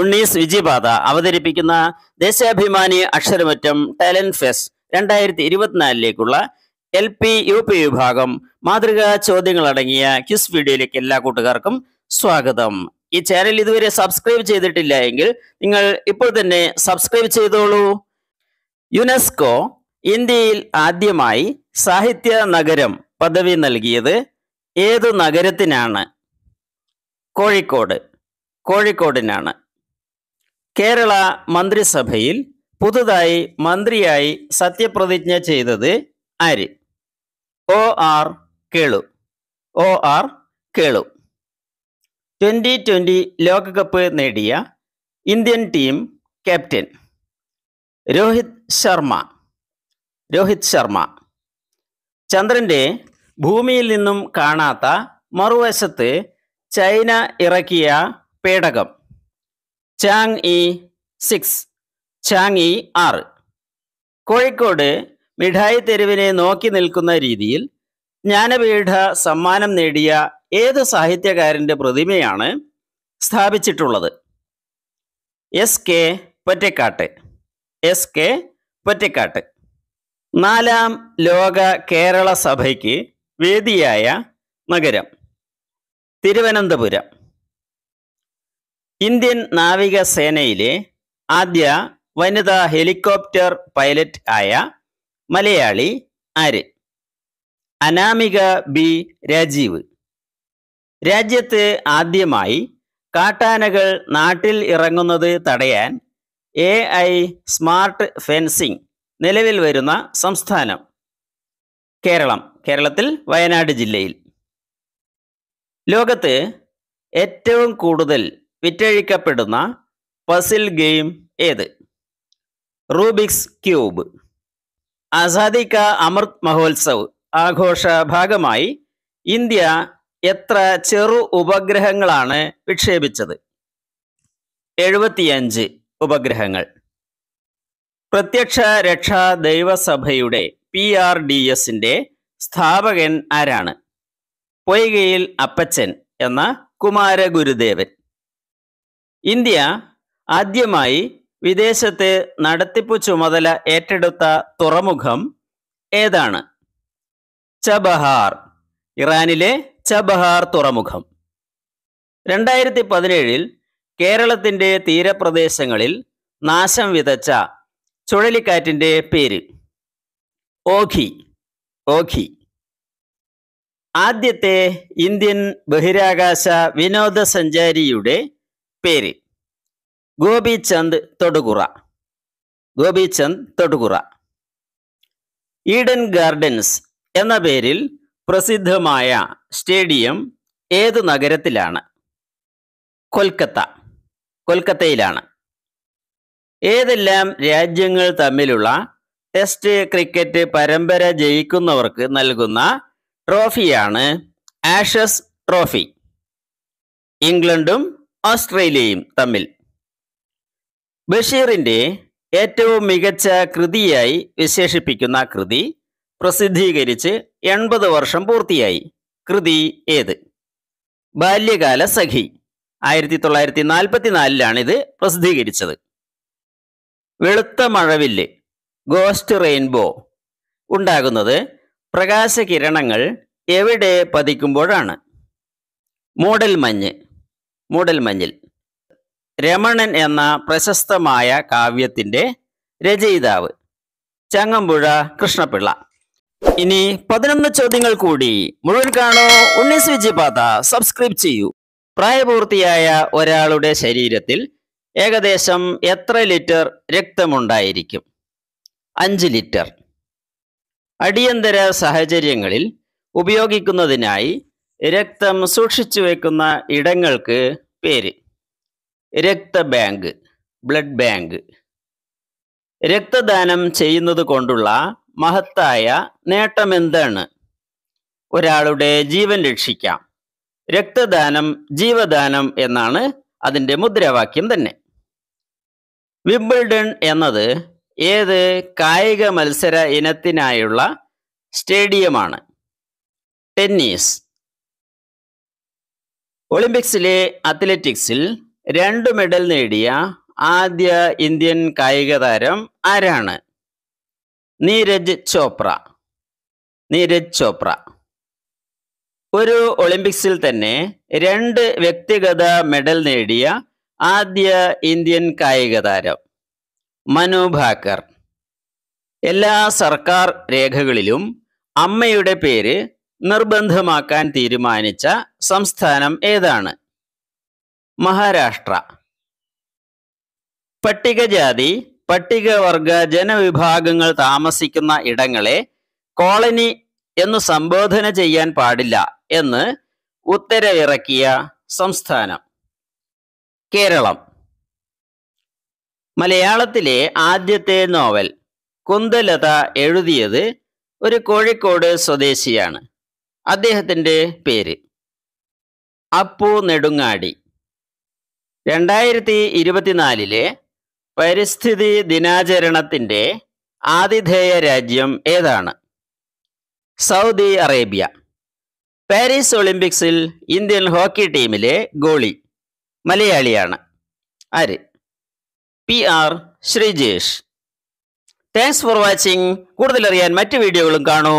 ഉണ്ണീസ് വിജയപാത അവതരിപ്പിക്കുന്ന Deshabhimani അക്ഷരമറ്റം talent fest രണ്ടായിരത്തി ഇരുപത്തിനാലിലേക്കുള്ള എൽ പി യു പി വിഭാഗം മാതൃകാ ചോദ്യങ്ങളടങ്ങിയ ക്യുസ് വീഡിയോയിലേക്ക് എല്ലാ കൂട്ടുകാർക്കും സ്വാഗതം ഈ ചാനൽ ഇതുവരെ സബ്സ്ക്രൈബ് ചെയ്തിട്ടില്ല എങ്കിൽ നിങ്ങൾ ഇപ്പോൾ തന്നെ സബ്സ്ക്രൈബ് ചെയ്തോളൂ യുനെസ്കോ ഇന്ത്യയിൽ ആദ്യമായി സാഹിത്യ നഗരം പദവി നൽകിയത് ഏത് നഗരത്തിനാണ് കോഴിക്കോട് കോഴിക്കോടിനാണ് കേരള മന്ത്രിസഭയിൽ പുതുതായി മന്ത്രിയായി സത്യപ്രതിജ്ഞ ചെയ്തത് ആര് O R Kelu O R Kelu twenty twenty ലോകകപ്പ് നേടിയ Indian team captain Rohit Sharma Rohit Sharma ചന്ദ്രൻ്റെ ഭൂമിയിൽ നിന്നും കാണാത്ത മറുവശത്ത് ചൈന ഇറക്കിയ പേടകം Chang'e six Chang'e ആറ് കോഴിക്കോട് മിഠായി തെരുവിനെ നോക്കി നിൽക്കുന്ന രീതിയിൽ ജ്ഞാനപീഠ സമ്മാനം നേടിയ ഏത് സാഹിത്യകാരൻ്റെ പ്രതിമയാണ് സ്ഥാപിച്ചിട്ടുള്ളത് S K Pottekkatt S K Pottekkatt നാലാം ലോക കേരള സഭയ്ക്ക് വേദിയായ നഗരം തിരുവനന്തപുരം ഇന്ത്യൻ നാവികസേനയിലെ ആദ്യ വനിതാ ഹെലികോപ്റ്റർ പൈലറ്റ് ആയ മലയാളി ആര് അനാമിക ബി രാജീവ് രാജ്യത്ത് ആദ്യമായി കാട്ടാനകൾ നാട്ടിൽ ഇറങ്ങുന്നത് തടയാൻ എ ഐ സ്മാർട്ട് ഫെൻസിംഗ് നിലവിൽ വരുന്ന സംസ്ഥാനം കേരളം കേരളത്തിൽ വയനാട് ജില്ലയിൽ ലോകത്ത് ഏറ്റവും കൂടുതൽ വിറ്റഴിക്കപ്പെടുന്ന പസിൽ ഗെയിം ഏത് റൂബിക്സ് ക്യൂബ് ആസാദി കാ അമൃത് മഹോത്സവ് ആഘോഷ ഭാഗമായി ഇന്ത്യ എത്ര ചെറു ഉപഗ്രഹങ്ങളാണ് വിക്ഷേപിച്ചത് എഴുപത്തിയഞ്ച് ഉപഗ്രഹങ്ങൾ പ്രത്യക്ഷ രക്ഷാ ദൈവസഭയുടെ പി ആർ ഡി എസിന്റെ സ്ഥാപകൻ ആരാണ് പൊയ്കയിൽ അപ്പച്ചൻ എന്ന കുമാരഗുരുദേവൻ ഇന്ത്യ ആദ്യമായി വിദേശത്തെ നടത്തിപ്പ് ചുമതല ഏറ്റെടുത്ത തുറമുഖം ഏതാണ് ചബഹാർ ഇറാനിലെ ചബഹാർ തുറമുഖം രണ്ടായിരത്തി പതിനേഴിൽ കേരളത്തിൻ്റെ തീരപ്രദേശങ്ങളിൽ നാശം വിതച്ച ചുഴലിക്കാറ്റിൻ്റെ പേര് ഓഖി ഓഖി ആദ്യത്തെ ഇന്ത്യൻ ബഹിരാകാശ വിനോദസഞ്ചാരിയുടെ പേര് ഗോപിചന്ദ് തൊടുകുറ ഗോപിചന്ദ് തൊടുകുറ ഈഡൻ ഗാർഡൻസ് എന്ന പേരിൽ പ്രസിദ്ധമായ സ്റ്റേഡിയം ഏത് നഗരത്തിലാണ് കൊൽക്കത്ത കൊൽക്കത്തയിലാണ് ഏതെല്ലാം രാജ്യങ്ങൾ തമ്മിലുള്ള ടെസ്റ്റ് ക്രിക്കറ്റ് പരമ്പര ജയിക്കുന്നവർക്ക് നൽകുന്ന ട്രോഫിയാണ് ആഷസ് ട്രോഫി ഇംഗ്ലണ്ടും ഓസ്ട്രേലിയയും തമ്മിൽ ബഷീറിന്റെ ഏറ്റവും മികച്ച കൃതിയായി വിശേഷിപ്പിക്കുന്ന കൃതി പ്രസിദ്ധീകരിച്ച് എൺപത് വർഷം പൂർത്തിയായി കൃതി ഏത് ബാല്യകാല സഖി ആയിരത്തി തൊള്ളായിരത്തി നാൽപ്പത്തിനാലിലാണിത് പ്രസിദ്ധീകരിച്ചത് വെളുത്ത മഴവില്ല് ഗോസ്റ്റ് റെയിൻബോ ഉണ്ടാകുന്നത് പ്രകാശകിരണങ്ങൾ എവിടെ പതിക്കുമ്പോഴാണ് മോഡൽ മഞ്ഞ് മൂടൽമഞ്ഞിൽ രമണൻ എന്ന പ്രശസ്തമായ കാവ്യത്തിൻ്റെ രചയിതാവ് ചങ്ങമ്പുഴ കൃഷ്ണപിള്ള ഇനി പതിനൊന്ന് ചോദ്യങ്ങൾ കൂടി മുഴുവൻ കാണോ ഉണ്ണീസ് വിജയപാത സബ്സ്ക്രൈബ് ചെയ്യൂ പ്രായപൂർത്തിയായ ഒരാളുടെ ശരീരത്തിൽ ഏകദേശം എത്ര ലിറ്റർ രക്തമുണ്ടായിരിക്കും അഞ്ച് ലിറ്റർ അടിയന്തര സാഹചര്യങ്ങളിൽ ഉപയോഗിക്കുന്നതിനായി രക്തം സൂക്ഷിച്ചു വെക്കുന്ന ഇടങ്ങൾക്ക് പേര് രക്തബാങ്ക് ബ്ലഡ് ബാങ്ക് രക്തദാനം ചെയ്യുന്നത് കൊണ്ടുള്ള മഹത്തായ നേട്ടം എന്താണ് ഒരാളുടെ ജീവൻ രക്ഷിക്കാം രക്തദാനം ജീവദാനം എന്നാണ് അതിൻ്റെ മുദ്രാവാക്യം തന്നെ വിംബിൾഡൺ എന്നത് ഏത് കായിക മത്സര ഇനത്തിനായുള്ള സ്റ്റേഡിയമാണ് ടെന്നീസ് ഒളിമ്പിക്സിലെ അത്ലറ്റിക്സിൽ രണ്ട് മെഡൽ നേടിയ ആദ്യ ഇന്ത്യൻ കായിക താരം ആരാണ് നീരജ് ചോപ്ര നീരജ് ചോപ്ര ഒരു ഒളിമ്പിക്സിൽ തന്നെ രണ്ട് വ്യക്തിഗത മെഡൽ നേടിയ ആദ്യ ഇന്ത്യൻ കായിക താരം മനു ഭാക്കർ എല്ലാ സർക്കാർ രേഖകളിലും അമ്മയുടെ പേര് നിർബന്ധമാക്കാൻ തീരുമാനിച്ച സംസ്ഥാനം ഏതാണ് മഹാരാഷ്ട്ര പട്ടികജാതി പട്ടികവർഗ ജനവിഭാഗങ്ങൾ താമസിക്കുന്ന ഇടങ്ങളെ കോളനി എന്നു സംബോധന ചെയ്യാൻ പാടില്ല എന്ന് ഉത്തരവിറക്കിയ സംസ്ഥാനം കേരളം മലയാളത്തിലെ ആദ്യത്തെ നോവൽ കുന്തലത എഴുതിയത് ഒരു കോഴിക്കോട് സ്വദേശിയാണ് അദ്ദേഹത്തിൻ്റെ പേര് അപ്പു നെടുങ്ങാടി രണ്ടായിരത്തി ഇരുപത്തിനാലിലെ പരിസ്ഥിതി ദിനാചരണത്തിൻ്റെ ആതിഥേയ രാജ്യം ഏതാണ് സൗദി അറേബ്യ പാരീസ് ഒളിമ്പിക്സിൽ ഇന്ത്യൻ ഹോക്കി ടീമിലെ ഗോളി മലയാളിയാണ് ആര് P R Sreejesh thanks for watching കൂടുതലറിയാൻ മറ്റ് വീഡിയോകളും കാണൂ